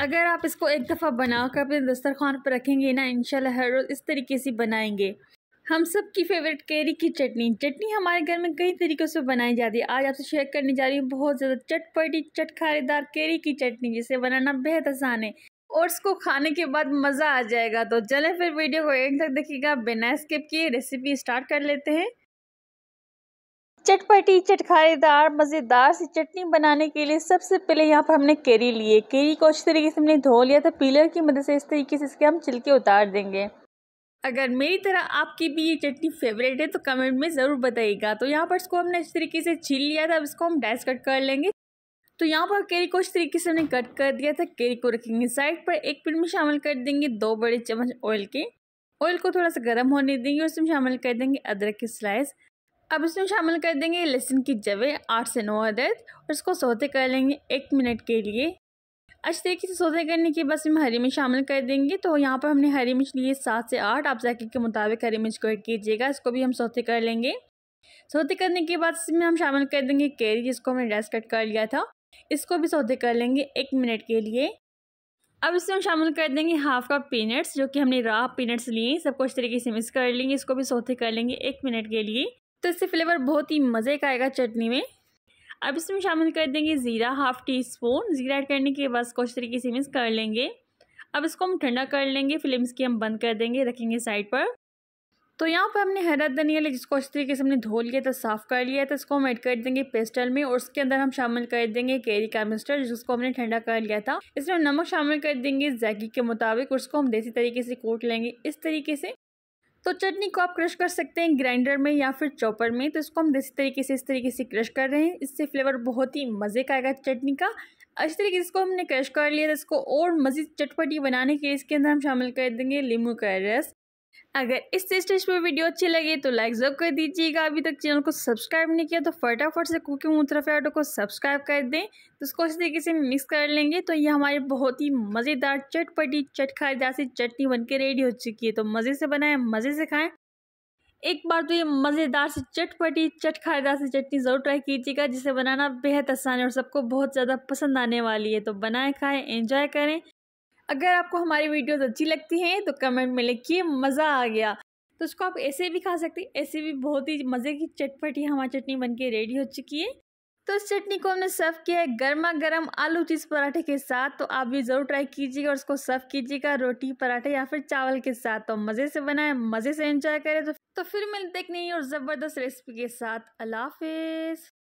अगर आप इसको एक दफ़ा बना कर अपने दस्तरखान पर रखेंगे ना इनशाला हर रोज़ इस तरीके से बनाएंगे हम सब की फेवरेट कैरी की चटनी चटनी हमारे घर में कई तरीक़ों से बनाई जाती है आज आपसे शेयर करने जा रही हूँ बहुत ज़्यादा चटपटी चटखारेदार कैरी की चटनी जिसे बनाना बेहद आसान है और इसको खाने के बाद मज़ा आ जाएगा तो चले फिर वीडियो को एंड तक देखिएगा बिना स्किप किए रेसिपी स्टार्ट कर लेते हैं चटपटी चटखारेदार मज़ेदार सी चटनी बनाने के लिए सबसे पहले यहाँ पर हमने केरी लिए केरी को अच्छी तरीके से हमने धो लिया था पीलर की मदद से इस तरीके से इसके हम छिलके उतार देंगे अगर मेरी तरह आपकी भी ये चटनी फेवरेट है तो कमेंट में ज़रूर बताइएगा तो यहाँ पर इसको हमने इस तरीके से छील लिया था अब इसको हम डैस कट कर लेंगे तो यहाँ पर केरी को इस तरीके से हमने कट कर दिया था केरी को रखेंगे साइड पर एक प्लेट में शामिल कर देंगे दो बड़े चम्मच ऑयल के ऑयल को थोड़ा सा गर्म होने देंगे और उसमें शामिल कर देंगे अदरक की स्लाइस अब इसमें शामिल कर देंगे लहसुन की जवे आठ से नौ अदद और इसको सोते कर लेंगे एक मिनट के लिए अच्छे तरीके से सोते करने के बाद इसमें हरी मिर्च शामिल कर देंगे तो यहाँ पर हमने हरी मिर्च लिए सात से आठ आप जैके के मुताबिक हरी मिर्च को ऐड कीजिएगा इसको भी हम सोते कर लेंगे सोते करने के बाद इसमें हम शामिल कर देंगे कैरी जिसको हमने डाइस कट कर लिया था इसको भी सोते कर लेंगे एक मिनट के लिए अब इसमें हम शामिल कर देंगे हाफ कप पीनट्स जो कि हमने राह पीनट्स लिए सबको इस तरीके से मिक्स कर लेंगे इसको भी सोते कर लेंगे एक मिनट के लिए तो इससे फ्लेवर बहुत ही मज़े का आएगा चटनी में अब इसमें शामिल कर देंगे ज़ीरा हाफ़ टी स्पून ज़ीरा ऐड करने के बाद कुछ तरीके से मिक्स कर लेंगे अब इसको हम ठंडा कर लेंगे फ्लेम्स की हम बंद कर देंगे रखेंगे साइड पर तो यहाँ पर हमने हरा धनिया ले जिसको अच्छी तरीके से हमने धो लिया था साफ़ कर लिया था इसको हम ऐड कर देंगे पेस्टल में और उसके अंदर हम शामिल कर देंगे कैरी का मिस्टर जिसको हमने ठंडा कर लिया था इसमें हम नमक शामिल कर देंगे जैकी के मुताबिक और उसको हम देसी तरीके से कोट लेंगे इस तरीके से तो चटनी को आप क्रश कर सकते हैं ग्राइंडर में या फिर चॉपर में तो इसको हम इसी तरीके से इस तरीके से क्रश कर रहे हैं इससे फ्लेवर बहुत ही मज़े का आएगा चटनी का इस तरीके से इसको हमने क्रश कर लिया तो इसको और मज़ीद चटपटी बनाने के लिए इसके अंदर हम शामिल कर देंगे लीमू का रस अगर इस स्टेज पर वीडियो अच्छी लगी तो लाइक जरूर कर दीजिएगा अभी तक चैनल को सब्सक्राइब नहीं किया तो फटाफट से कुकिंग ऑटो को सब्सक्राइब कर दें तो उसको इस तरीके से मिक्स कर लेंगे तो ये हमारी बहुत ही मज़ेदार चटपटी चटखाईदार सी चटनी बनके रेडी हो चुकी है तो मज़े से बनाएं मज़े से खाएं एक बार तो ये मज़ेदार से चटपटी चटखाईदार सी चटनी ज़रूर ट्राई कीजिएगा जिसे बनाना बेहद आसान है और सबको बहुत ज़्यादा पसंद आने वाली है तो बनाएं खाएं एंजॉय करें अगर आपको हमारी वीडियोस अच्छी लगती हैं तो कमेंट में लिखिए मज़ा आ गया तो उसको आप ऐसे भी खा सकते हैं ऐसे भी बहुत ही मज़े की चटपटी हमारी चटनी के रेडी हो चुकी है तो इस चटनी को हमने सर्व किया है गर्मा गर्म आलू चीज़ पराठे के साथ तो आप भी ज़रूर ट्राई कीजिएगा और उसको सर्व कीजिएगा रोटी पराठे या फिर चावल के साथ तो मज़े से बनाए मज़े से एंजॉय करें तो, तो फिर मिलते एक नई और ज़बरदस्त रेसिपी के साथ अल्लाह हाफिज़